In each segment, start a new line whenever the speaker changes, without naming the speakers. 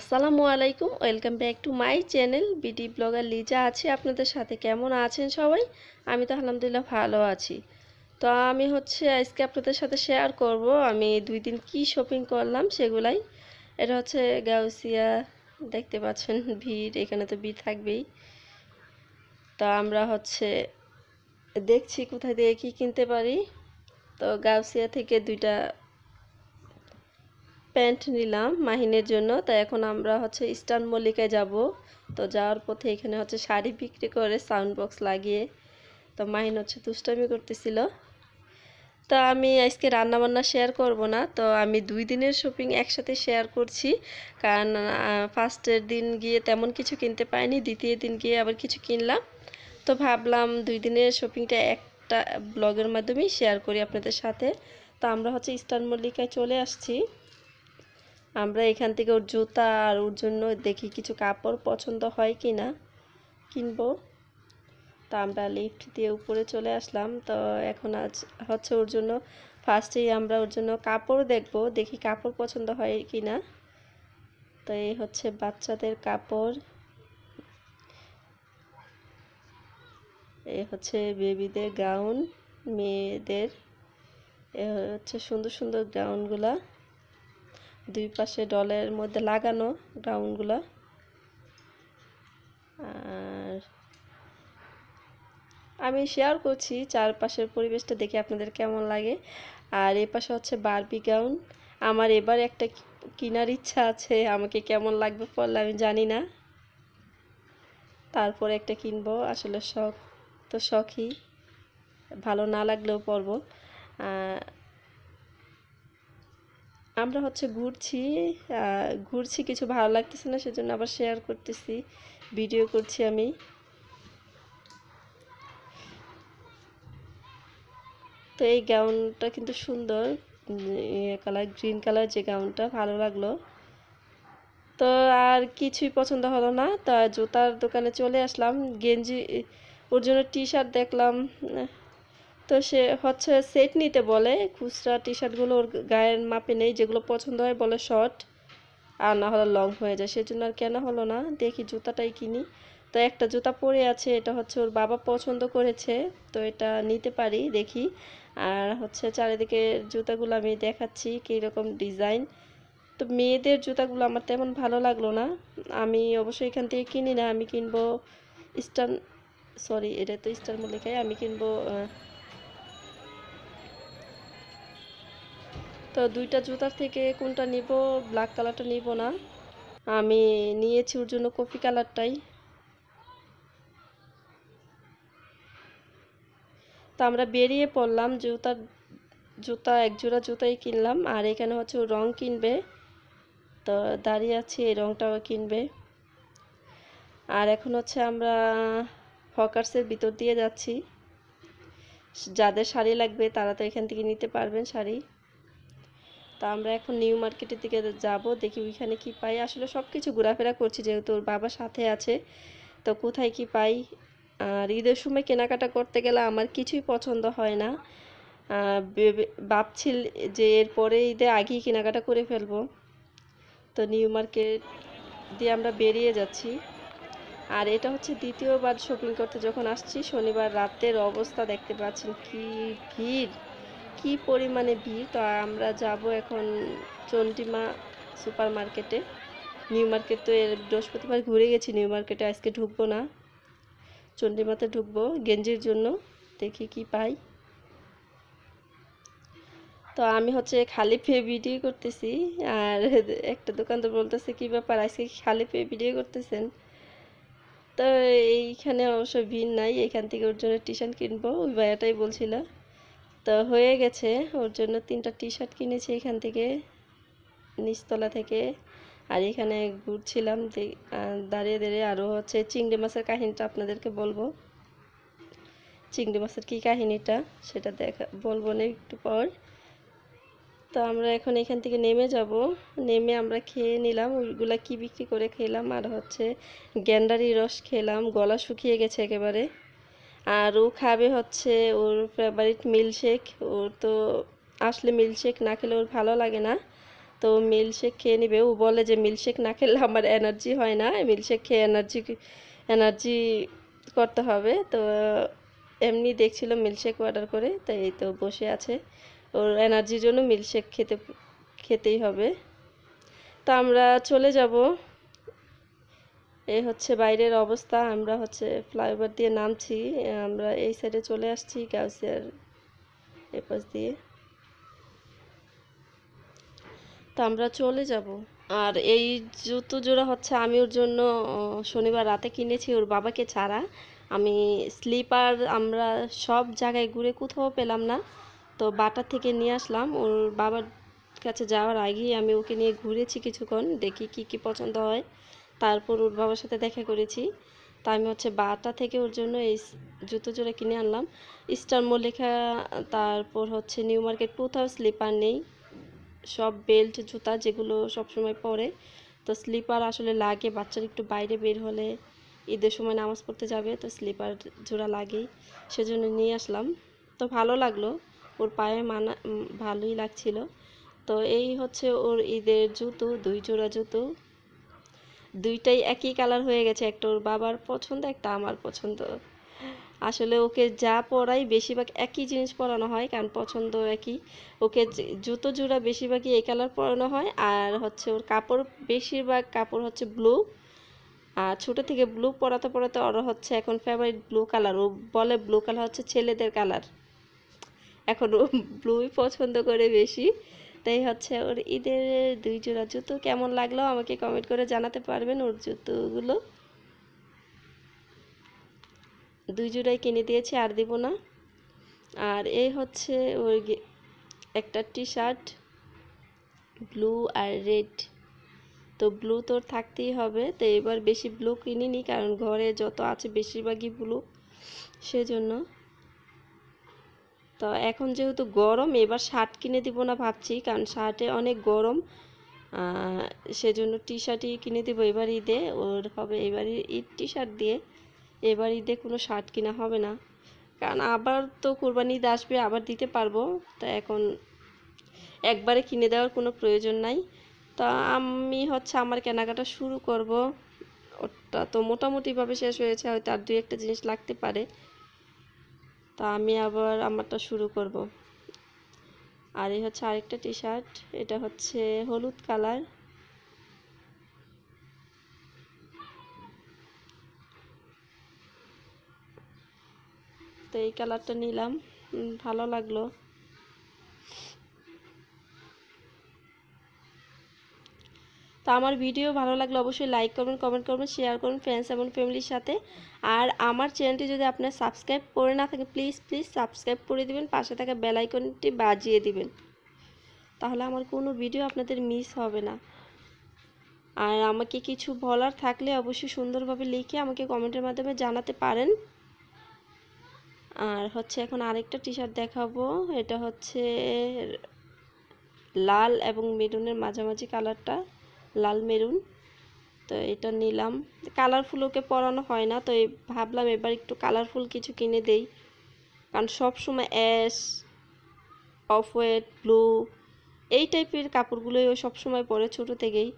আসসালামু আলাইকুম welcome back to my channel BD blogger Liza আছে আপনাদের সাথে কেমন আছেন সবাই আমি তো আলহামদুলিল্লাহ ভালো আছি তো আমি হচ্ছে আজকে আপনাদের সাথে শেয়ার করব আমি দুই দিন কি শপিং করলাম সেগুলাই এটা হচ্ছে গাউসিয়া দেখতে পাচ্ছেন ভিড় এখানে তো ভিড় থাকবেই তো আমরা হচ্ছে দেখছি কোথায় দিয়ে কী কিনতে পারি তো গাউসিয়া থেকে দুইটা প্যান্ট নিলাম মাহিনের জন্য তো এখন আমরা হচ্ছে ইস্টার্ন মল্লিকায় যাব তো যাওয়ার পথে এখানে হচ্ছে শাড়ি বিক্রি করে সাউন্ড বক্স লাগিয়ে তো মাহিন হচ্ছে দুষ্টামি করতেছিল তো আমি আজকে রান্নাবান্না শেয়ার করব না তো আমি দুই দিনের শপিং একসাথে শেয়ার করছি কারণ ফার্স্টের দিন গিয়ে তেমন কিছু কিনতে পাইনি দ্বিতীয় দিন গিয়ে আবার কিছু কিনলাম তো ভাবলাম দুই দিনের শপিংটা একটা ব্লগের মাধ্যমেই শেয়ার করি আপনাদের সাথে তো আমরা হচ্ছে ইস্টার্ন মল্লিকায় চলে আসছি আমরা এখান থেকে ওর জুতা আর ওর জন্য দেখি কিছু কাপড় পছন্দ হয় কি না কিনবো তো আমরা লিফট দিয়ে উপরে চলে আসলাম তো এখন আজ হচ্ছে ওর জন্য ফার্স্টেই আমরা ওর জন্য কাপড় দেখব দেখি কাপড় পছন্দ হয় কি না তো এই হচ্ছে বাচ্চাদের কাপড় এ হচ্ছে বেবিদের গাউন মেয়েদের এ হচ্ছে সুন্দর সুন্দর গাউনগুলা দুই পাশে ডলের মধ্যে লাগানো গ্রাউন্ডগুলো আর আমি শেয়ার করছি চারপাশের পরিবেশটা দেখে আপনাদের কেমন লাগে আর এ পাশে হচ্ছে বারবি গাউন আমার এবার একটা কেনার ইচ্ছা আছে আমাকে কেমন লাগবে পড়লে আমি জানি না তারপরে একটা কিনবো আসলে শখ তো শখই ভালো না লাগলেও পরব আমরা হচ্ছে ঘুরছি ঘুরছি কিছু ভালো লাগতেছে না সেজন্য আবার শেয়ার করতেছি ভিডিও করছি আমি তো এই গাউনটা কিন্তু সুন্দর কালার গ্রিন কালার যে গাউনটা ভালো লাগলো তো আর কিছুই পছন্দ হলো না তা জুতার দোকানে চলে আসলাম গেঞ্জি ওর জন্য টি শার্ট দেখলাম তো সে হচ্ছে সেট নিতে বলে খুচরা টি শার্টগুলো ওর গায়ের মাপে নেই যেগুলো পছন্দ হয় বলে শর্ট আর না হলে লং হয়ে যায় সেজন্য আর কেনা হলো না দেখি জুতাটাই কিনি তো একটা জুতা পরে আছে এটা হচ্ছে ওর বাবা পছন্দ করেছে তো এটা নিতে পারি দেখি আর হচ্ছে চারিদিকে জুতাগুলো আমি দেখাচ্ছি কীরকম ডিজাইন তো মেয়েদের জুতাগুলো আমার তেমন ভালো লাগলো না আমি অবশ্যই এখান থেকে কিনি না আমি কিনবো স্টার সরি এটা তো স্টার মল্লিকায় আমি কিনবো তো দুইটা জুতার থেকে কোনটা নিব ব্ল্যাক কালারটা নিব না আমি নিয়েছি ওর জন্য কফি কালারটাই তো আমরা বেরিয়ে পড়লাম জুতার জুতা এক জোড়া জুতাই কিনলাম আর এখানে হচ্ছে ও রং কিনবে তো দাঁড়িয়ে আছি এই রংটাও কিনবে আর এখন হচ্ছে আমরা হকার্সের ভিতর দিয়ে যাচ্ছি যাদের শাড়ি লাগবে তারা তো এখান থেকে নিতে পারবেন শাড়ি তা আমরা এখন নিউ মার্কেটের দিকে যাব দেখি ওইখানে কি পাই আসলে সব কিছু ঘোরাফেরা করছি যেহেতু ওর বাবা সাথে আছে তো কোথায় কি পাই আর ঈদের সময় কেনাকাটা করতে গেলে আমার কিছুই পছন্দ হয় না ভাবছিল যে এরপরে ঈদে আগেই কেনাকাটা করে ফেলব তো নিউ মার্কেট দিয়ে আমরা বেরিয়ে যাচ্ছি আর এটা হচ্ছে দ্বিতীয়বার শপিং করতে যখন আসছি শনিবার রাতের অবস্থা দেখতে পাচ্ছেন কি ভিড় কি পরিমাণে ভিড় তো আমরা যাব এখন চন্ডিমা সুপার মার্কেটে নিউ মার্কেট তো এর বৃহস্পতিবার ঘুরে গেছি নিউ মার্কেটে আজকে ঢুকবো না চন্ডিমাতে ঢুকবো গেঞ্জির জন্য দেখি কি পাই তো আমি হচ্ছে খালি পেয়ে ভিডিও করতেছি আর একটা দোকান তো বলতেছে কি ব্যাপার আজকে খালি পেয়ে ভিডিও করতেছেন তো এইখানে অবশ্য ভিড় নাই এখান থেকে ওর জন্য টিউশন কিনবো ওই ভাইয়াটাই বলছিলাম তো হয়ে গেছে ওর জন্য তিনটা টি শার্ট কিনেছি এখান থেকে নিচতলা থেকে আর এখানে ঘুরছিলাম দাঁড়িয়ে দাঁড়িয়ে আরও হচ্ছে চিংড়ি মাছের কাহিনীটা আপনাদেরকে বলবো চিংড়ি মাছের কী কাহিনীটা সেটা দেখা বলবো না একটু পর তো আমরা এখন এখান থেকে নেমে যাব নেমে আমরা খেয়ে নিলাম ওইগুলা কি বিক্রি করে খেলাম আর হচ্ছে গ্যান্ডারি রস খেলাম গলা শুকিয়ে গেছে একেবারে আর ও খাবে হচ্ছে ওর ফেভারিট মিল্কশেক ওর তো আসলে মিল্কশেক না খেলে ওর ভালো লাগে না তো মিল্কশেক খেয়ে নেবে ও বলে যে মিল্কশেক না খেলে আমার এনার্জি হয় না মিল্কশেক খেয়ে এনার্জি এনার্জি করতে হবে তো এমনি দেখছিল মিল্কশেক অর্ডার করে তাই এই তো বসে আছে ওর এনার্জির জন্য মিল্কশেক খেতে খেতেই হবে তো আমরা চলে যাবো এই হচ্ছে বাইরের অবস্থা আমরা হচ্ছে ফ্লাইওভার দিয়ে নামছি আমরা এই সাইডে চলে আসছি গাউসিয়ার এপাশ দিয়ে তো আমরা চলে যাব আর এই জুতো জোড়া হচ্ছে আমি ওর জন্য শনিবার রাতে কিনেছি ওর বাবাকে ছাড়া আমি স্লিপার আমরা সব জায়গায় ঘুরে কোথাও পেলাম না তো বাটার থেকে নিয়ে আসলাম ওর বাবার কাছে যাওয়ার আগেই আমি ওকে নিয়ে ঘুরেছি কিছুক্ষণ দেখি কি কি পছন্দ হয় তারপর ওর বাবার সাথে দেখা করেছি তা আমি হচ্ছে বাটা থেকে ওর জন্য এই জুতো জোড়া কিনে আনলাম স্টার মল্লিকা তারপর হচ্ছে নিউ মার্কেট কোথাও স্লিপার নেই সব বেল্ট জুতা যেগুলো সব সময় পরে তো স্লিপার আসলে লাগে বাচ্চার একটু বাইরে বের হলে ঈদের সময় নামাজ পড়তে যাবে তো স্লিপার জোড়া লাগেই সেজন্য নিয়ে আসলাম তো ভালো লাগলো ওর পায়ে মানা ভালোই লাগছিল তো এই হচ্ছে ওর ঈদের জুতো দুই জোড়া জুতো দুইটাই একই কালার হয়ে গেছে একটা ওর বাবার পছন্দ একটা আমার পছন্দ আসলে ওকে যা পরাই বেশিরভাগ একই জিনিস পরানো হয় কারণ পছন্দ একই ওকে জুতো জোড়া বেশিরভাগই এই কালার পরানো হয় আর হচ্ছে ওর কাপড় বেশিরভাগ কাপড় হচ্ছে ব্লু আর ছোটো থেকে ব্লু পরাতে পরাতে ওর হচ্ছে এখন ফেভারিট ব্লু কালার ও বলে ব্লু কালার হচ্ছে ছেলেদের কালার এখন ও ব্লুই পছন্দ করে বেশি তাই হচ্ছে ওর ঈদের দুই জোড়া জুতো কেমন লাগলো আমাকে কমেন্ট করে জানাতে পারবেন ওর জুতোগুলো দুই জোড়াই কিনে দিয়েছি আর দিব না আর এই হচ্ছে ওর একটা টি শার্ট ব্লু আর রেড তো ব্লু তো থাকতেই হবে তো এবার বেশি ব্লু কিনিনি কারণ ঘরে যত আছে বেশিরভাগই ব্লু সেজন্য তো এখন যেহেতু গরম এবার শার্ট কিনে দিব না ভাবছি কারণ শার্টে অনেক গরম সেজন্য টি শার্টই কিনে দেবো এবার ঈদে ওর হবে এবার ঈদ টি শার্ট দিয়ে এবার ঈদে কোনো শার্ট কিনা হবে না কারণ আবার তো কোরবানি ঈদ আসবে আবার দিতে পারবো তা এখন একবারে কিনে দেওয়ার কোনো প্রয়োজন নাই তা আমি হচ্ছে আমার কেনাকাটা শুরু করব ওটা তো মোটামুটিভাবে শেষ হয়েছে হয়তো আর দুই একটা জিনিস লাগতে পারে তা আমি আবার আমারটা শুরু করব। আর এই হচ্ছে আরেকটা টি শার্ট এটা হচ্ছে হলুদ কালার তো এই কালারটা নিলাম ভালো লাগলো আমার ভিডিও ভালো লাগলে অবশ্যই লাইক করবেন কমেন্ট করবেন শেয়ার করুন ফ্রেন্ডস এবং ফ্যামিলির সাথে আর আমার চ্যানেলটি যদি আপনার সাবস্ক্রাইব করে না থাকে প্লিজ প্লিজ সাবস্ক্রাইব করে দিবেন পাশে থাকা বেলাইকনটি বাজিয়ে দিবেন তাহলে আমার কোনো ভিডিও আপনাদের মিস হবে না আর আমাকে কিছু বলার থাকলে অবশ্যই সুন্দরভাবে লিখে আমাকে কমেন্টের মাধ্যমে জানাতে পারেন আর হচ্ছে এখন আরেকটা টি শার্ট দেখাবো এটা হচ্ছে লাল এবং মেরুনের মাঝামাঝি কালারটা লাল মেরুন তো এটা নিলাম কালারফুল ওকে পরানো হয় না তো ভাবলাম এবার একটু কালারফুল কিছু কিনে দেই কারণ সবসময় অ্যাশ অফ হোয়াইট ব্লু এই টাইপের কাপড়গুলোই ও সবসময় পরে ছোটো থেকেই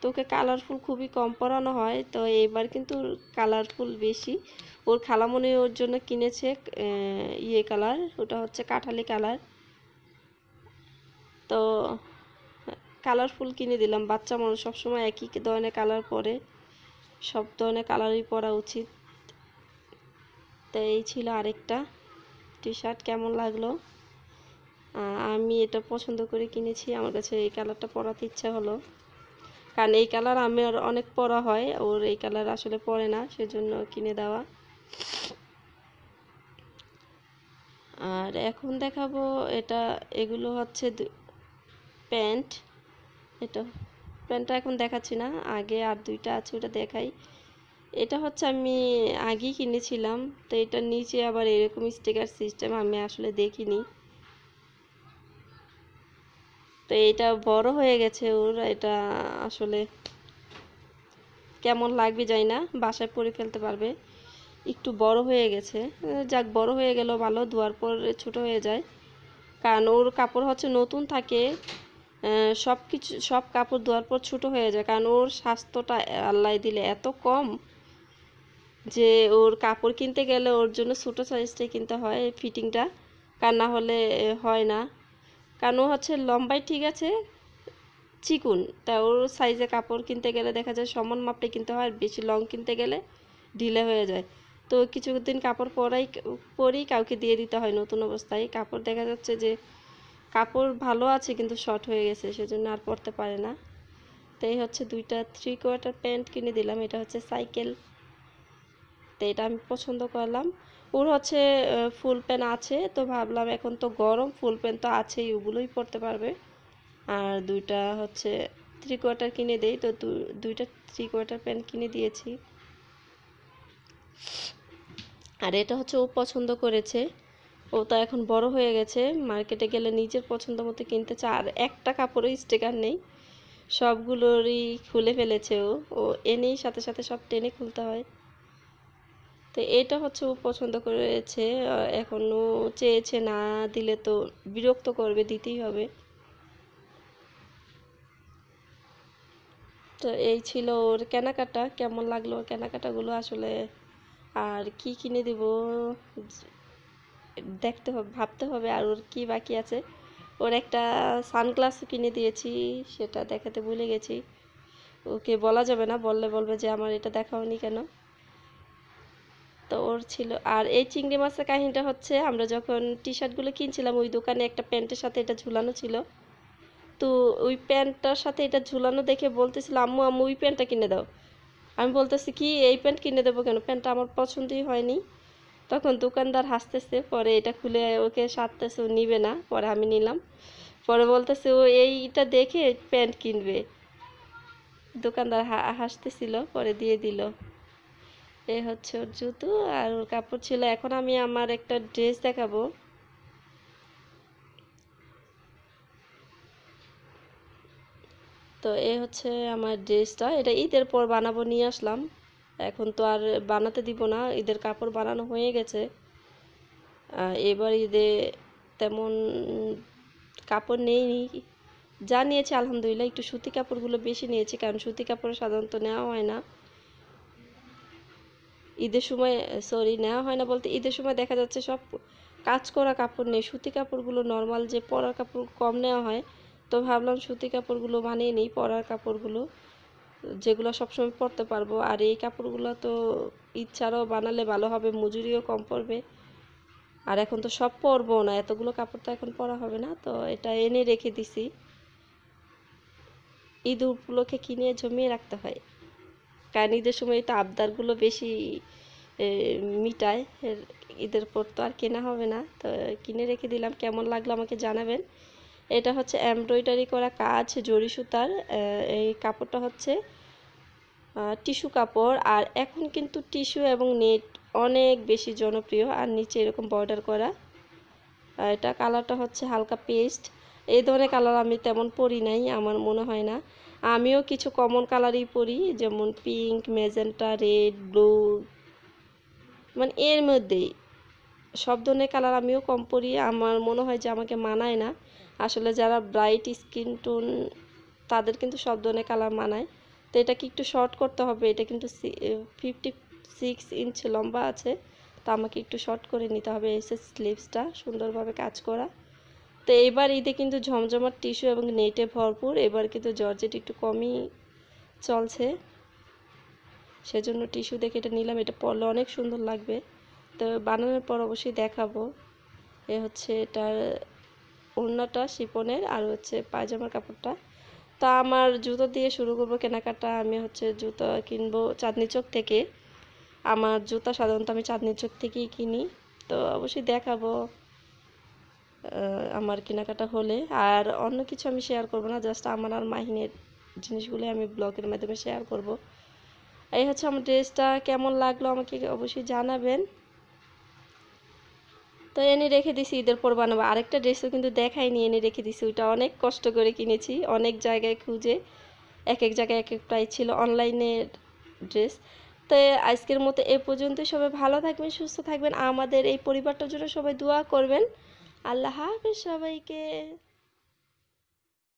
তো ওকে কালারফুল খুবই কম পরানো হয় তো এবার কিন্তু কালারফুল বেশি ওর খালামনি ওর জন্য কিনেছে ইয়ে কালার ওটা হচ্ছে কাঠালি কালার তো কালারফুল কিনে দিলাম বাচ্চা মানুষ সবসময় একই ধরনের কালার পরে সব ধরনের কালারই পরা উচিত তো এই ছিল আরেকটা টি শার্ট কেমন লাগলো আমি এটা পছন্দ করে কিনেছি আমার কাছে এই কালারটা পরাতে ইচ্ছা হলো কারণ এই কালার আমি আর অনেক পরা হয় ওর এই কালার আসলে পরে না সেজন্য কিনে দেওয়া আর এখন দেখাবো এটা এগুলো হচ্ছে প্যান্ট এটা প্যান্টটা এখন দেখাচ্ছি না আগে আর দুইটা আছে ওটা দেখাই এটা হচ্ছে আমি আগেই কিনেছিলাম তো এটার নিচে আবার এরকম স্টিকার সিস্টেম আমি আসলে দেখিনি তো এটা বড় হয়ে গেছে ওর এটা আসলে কেমন লাগবে যাই না বাসায় পরে ফেলতে পারবে একটু বড় হয়ে গেছে যাক বড় হয়ে গেল ভালো ধোয়ার পর ছোট হয়ে যায় কারণ ওর কাপড় হচ্ছে নতুন থাকে সব কিছু সব কাপড় ধোয়ার পর ছোটো হয়ে যায় কারণ ওর স্বাস্থ্যটা আল্লাহ দিলে এত কম যে ওর কাপড় কিনতে গেলে ওর জন্য ছোটো সাইজটাই কিনতে হয় ফিটিংটা কার না হলে হয় না কারণ ও হচ্ছে লম্বাই ঠিক আছে চিকুন তা ওর সাইজে কাপড় কিনতে গেলে দেখা যায় সমান মাপটা কিনতে হয় আর বেশি লং কিনতে গেলে ঢিলে হয়ে যায় তো কিছুদিন কাপড় পরাই পরেই কাউকে দিয়ে দিতে হয় নতুন অবস্থায় কাপড় দেখা যাচ্ছে যে কাপড় ভালো আছে কিন্তু শর্ট হয়ে গেছে সেজন্য আর পরতে পারে না তো এই হচ্ছে দুইটা থ্রি কোয়ার্টার প্যান্ট কিনে দিলাম এটা হচ্ছে সাইকেল তো এটা আমি পছন্দ করলাম ওর হচ্ছে ফুল প্যান্ট আছে তো ভাবলাম এখন তো গরম ফুল প্যান্ট তো আছেই ওগুলোই পরতে পারবে আর দুইটা হচ্ছে থ্রি কোয়ার্টার কিনে দেই তো দুইটা থ্রি কোয়ার্টার প্যান্ট কিনে দিয়েছি আর এটা হচ্ছে ও পছন্দ করেছে ও তো এখন বড় হয়ে গেছে মার্কেটে গেলে নিজের পছন্দ মতো কিনতে চায় আর একটা কাপড়ও স্টিকার নেই সবগুলোরই খুলে ফেলেছে ও ও এনেই সাথে সাথে সব টেনে খুলতে হয় তো এটা হচ্ছে ও পছন্দ করেছে এখন ও চেয়েছে না দিলে তো বিরক্ত করবে দিতেই হবে তো এই ছিল ওর কেনাকাটা কেমন লাগলো কেনাকাটাগুলো আসলে আর কি কিনে দেব দেখতে হবে ভাবতে হবে আর ওর কী বাকি আছে ওর একটা সানগ্লাসও কিনে দিয়েছি সেটা দেখাতে ভুলে গেছি ওকে বলা যাবে না বললে বলবে যে আমার এটা দেখাওনি কেন তো ওর ছিল আর এই চিংড়ি মাছের কাহিনীটা হচ্ছে আমরা যখন টি শার্টগুলো কিনছিলাম ওই দোকানে একটা প্যান্টের সাথে এটা ঝুলানো ছিল তো ওই প্যান্টটার সাথে এটা ঝুলানো দেখে বলতেছিল আম্মু আম্মু ওই প্যান্টটা কিনে দাও আমি বলতেছি কি এই প্যান্ট কিনে দেবো কেন প্যান্টটা আমার পছন্দই হয়নি তখন দোকানদার হাসতেছে পরে এটা খুলে ওকে সারতেছে ও নিবে না পরে আমি নিলাম পরে বলতেছে ও এইটা দেখে প্যান্ট কিনবে দোকানদার হাসতেছিল পরে দিয়ে দিল এ হচ্ছে ওর জুতো আর ওর কাপড় ছিল এখন আমি আমার একটা ড্রেস দেখাবো তো এ হচ্ছে আমার ড্রেসটা এটা ঈদের পর বানাবো নিয়ে আসলাম এখন তো আর বানাতে দিব না ঈদের কাপড় বানানো হয়ে গেছে এবার ঈদে তেমন কাপড় নেই যা নিয়েছি আলহামদুলিল্লাহ একটু সুতি কাপড়গুলো বেশি নিয়েছি কারণ সুতি কাপড় সাধারণত নেওয়া হয় না ঈদের সময় সরি নেওয়া হয় না বলতে ঈদের সময় দেখা যাচ্ছে সব কাজ করা কাপড় নেই সুতি কাপড়গুলো নর্মাল যে পরার কাপড় কম নেওয়া হয় তো ভাবলাম সুতি কাপড়গুলো বানিয়ে নিই পরার কাপড়গুলো যেগুলো সবসময় পরতে পারবো আর এই কাপড়গুলো তো ইচ্ছারও বানালে ভালো হবে মজুরিও কম পড়বে আর এখন তো সব পরবো না এতগুলো কাপড় তো এখন পরা হবে না তো এটা এনে রেখে দিছি ঈদ উপলক্ষে কিনে জমিয়ে রাখতে হয় কারণ ঈদের সময় তো আবদারগুলো বেশি মিটায় ঈদের পর তো আর কেনা হবে না তো কিনে রেখে দিলাম কেমন লাগলো আমাকে জানাবেন এটা হচ্ছে এমব্রয়ডারি করা কাজ জরি সুতার এই কাপড়টা হচ্ছে টিস্যু কাপড় আর এখন কিন্তু টিস্যু এবং নেট অনেক বেশি জনপ্রিয় আর নিচে এরকম বর্ডার করা এটা কালারটা হচ্ছে হালকা পেস্ট এই ধরনের কালার আমি তেমন পরি নাই আমার মনে হয় না আমিও কিছু কমন কালারই পরি যেমন পিঙ্ক মেজেন্টা রেড ব্লু মানে এর মধ্যেই সব ধরনের কালার আমিও কম পরি আমার মনে হয় যে আমাকে মানায় না আসলে যারা ব্রাইট স্কিন টোন তাদের কিন্তু সব ধরনের কালার মানায় তো এটা কি একটু শর্ট করতে হবে এটা কিন্তু ফিফটি সিক্স ইঞ্চ লম্বা আছে তো আমাকে একটু শর্ট করে নিতে হবে এসে স্লিভসটা সুন্দরভাবে কাজ করা তো এবার ঈদে কিন্তু ঝমঝমার টিস্যু এবং নেটে ভরপুর এবার কিন্তু জর্জেট একটু কমই চলছে সেজন্য টিস্যু দেখে এটা নিলাম এটা পরলে অনেক সুন্দর লাগবে তো বানানোর পর অবশ্যই দেখাবো এ হচ্ছে এটার ওড়নাটা শিপনের আর হচ্ছে পায়জামার কাপড়টা তা আমার জুতো দিয়ে শুরু করবো কেনাকাটা আমি হচ্ছে জুতো কিনবো চাঁদনি চোখ থেকে আমার জুতা সাধারণত আমি চাঁদনি চোখ থেকেই কিনি তো অবশ্যই দেখাবো আমার কেনাকাটা হলে আর অন্য কিছু আমি শেয়ার করবো না জাস্ট আমার আর মাহিনের জিনিসগুলো আমি ব্লগের মাধ্যমে শেয়ার করব এই হচ্ছে আমার ড্রেসটা কেমন লাগলো আমাকে অবশ্যই জানাবেন তো এনে রেখে দিছি ঈদের পর বানাবো আরেকটা ড্রেসও কিন্তু দেখাইনি এনে রেখে দিছি ওইটা অনেক কষ্ট করে কিনেছি অনেক জায়গায় খুঁজে এক এক জায়গায় এক এক প্রাইস ছিল অনলাইনের ড্রেস তো আজকের মতো এ পর্যন্ত সবাই ভালো থাকবেন সুস্থ থাকবেন আমাদের এই পরিবারটার জন্য সবাই দোয়া করবেন আল্লাহ হাফেজ সবাইকে